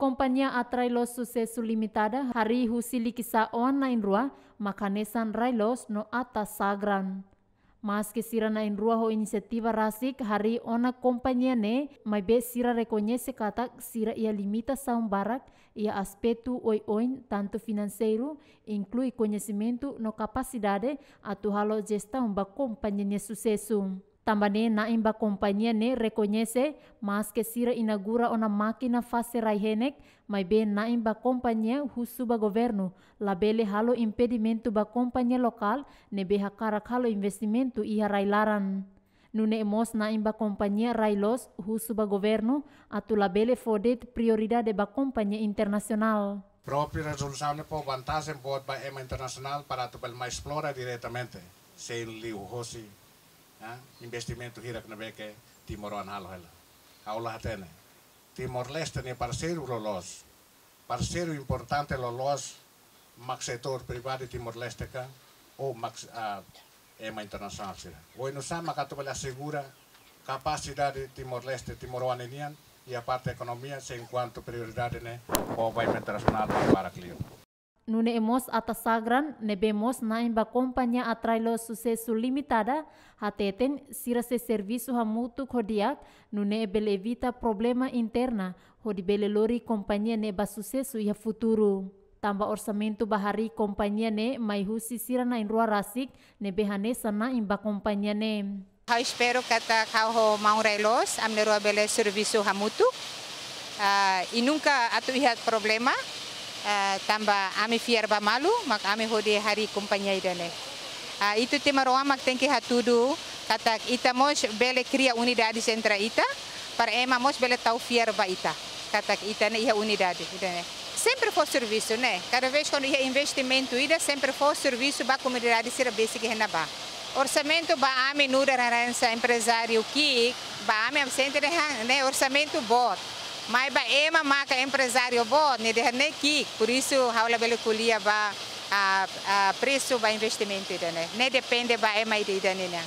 Kompanya atrailos sucesso limitada hari kisah online ruah makanesan railos no atas sagran. Mas que sira na enrua ho iniciativa rasik hari ona kompanya ne mai be sira reconhece katak sira ia limita saun barak ia aspetu oi oin tanto financeiro inclui conhecimento no kapasidade atu halo jesta umba kompanya ne Tambane imba companhia ne reconhece, mas que sira inaugura uma máquina fase raihenek, mas bem naimba companhia husuba governo, labele halo impedimento ba companhia local, ne beha karak investimento ia railaran. Nune emos imba companhia railos husuba governo, atu labele fodet prioridade ba companhia internacional. Própria resolução ne po vantagem boa ba EMA internacional para tu mais explora diretamente, sem liu hosi ah, investimento não na beke Timoran halo hela. Aula hatene. Timor Leste é parceiro lolos. Parceiro importante lolos maxetor setor privado Timor Leste ou o mak uh, ema internacional sira. Hoy no sama katola segura capacidade Timor Leste timoruanenian e a parte da economia se enquanto prioridade né o vai internacional para cliente. Nune nebe atasagran nebemos imba kompanya atrailo suceso limitada hateten sirase servisu hamutu kodiak nune bele evita problema interna hodi bele lori kompanya neba susesu ya futuro. Tamba orsamento bahari kompanya ne maihusi sirana inrua rasik nebehane sana imba kompanya ne. Eu espero que tá carro maurelos amnerua bele serviço hamutu uh, e nunca problema. uh, ah, tamba ami fiar ba malu mak ami hode hari companhia idane. Uh, itu tema roa mak tem que hatudu kata ita mos bele cria unidade sentra ita para ema mos bele tau fiar ba ita kata ita ne ia unidade idane. Sempre for serviço, né? Cada vez quando ia investimento ida, sempre for serviço ba comunidade sira basic renaba. Orçamento ba ami nura raransa empresário que ba a absente né orçamento bot. Mas ba ema maca empresário bo, ne de ne ki, por isso haula bele kulia ba a, a preço ba investimento né. Ne depende ba ema ida né.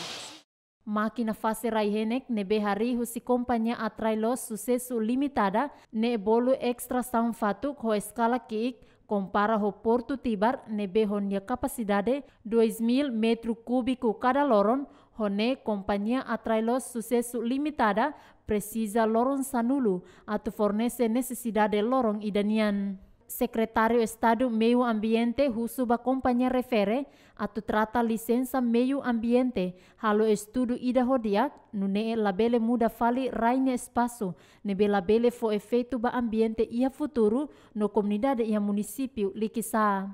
Máquina fase raihenek nebe hari husi companhia atrailo sucesso limitada ne bolo extração fatuk ho escala kiik compara ho Porto Tibar nebe honia capacidade 2000 metros cúbicos cada loron Hone kompanya atrailos sucesso limitada precisa lorong sanulu atau fornece de lorong idanian. Sekretario Estado Meio Ambiente Husuba Companhia refere atau trata licença meio ambiente halo estudo ida hodiak nune labele muda fali raine espaço nebe labele fo efeito ba ambiente ia futuro no comunidade ia munisipiu likisa.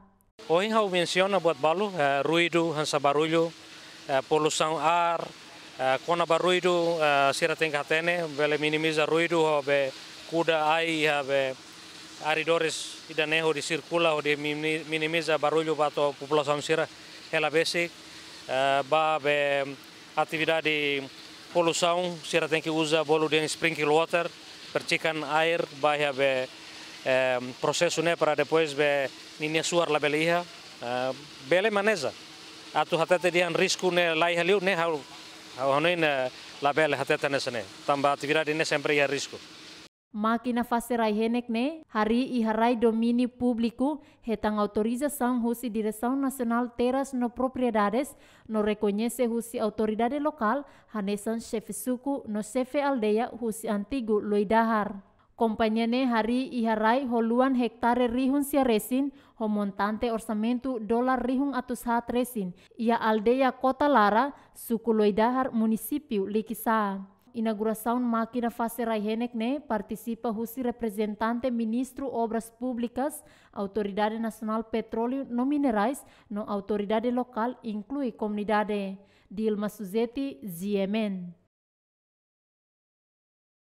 Hoje eu menciono buat balu uh, eh, ruído, hansa barulho, Eh, poluição ar, quando há ruído, será tem que ter, vele minimiza ruído, habe cuida aí, habe aridores e dané, onde circula, onde minimiza barulho para a população será ela basic, habe eh, atividade poluição, será tem que usar bolo de sprinkler water, percikan air, vai habe eh, processo né para depois be ninguém suar la belia, bele maneza. atu hatete dihan risku ne lai haliu ne hau honoin label hatete ne sene tambah atividade ne sempre ia risco Máquina facerai henek ne, hari iharai harai publiku, público, retang autorização husi Direção nasional teras no Propriedades, no rekonyese husi autoridade lokal hanesan chef suku no chef aldeia husi antigu loidahar. Compañene hari iharai holuan hektare rihun sia resin, homontante orsamento dolar rihun atau saat resin, ia aldea Kota Lara, suku Loidahar, município Likisa. Inauguração máquina fase Raihenek ne partisipa husi representante ministro obras públicas, autoridade nacional petróleo no minerais, no autoridade local inclui comunidade. Dilma Suzeti, Ziemen.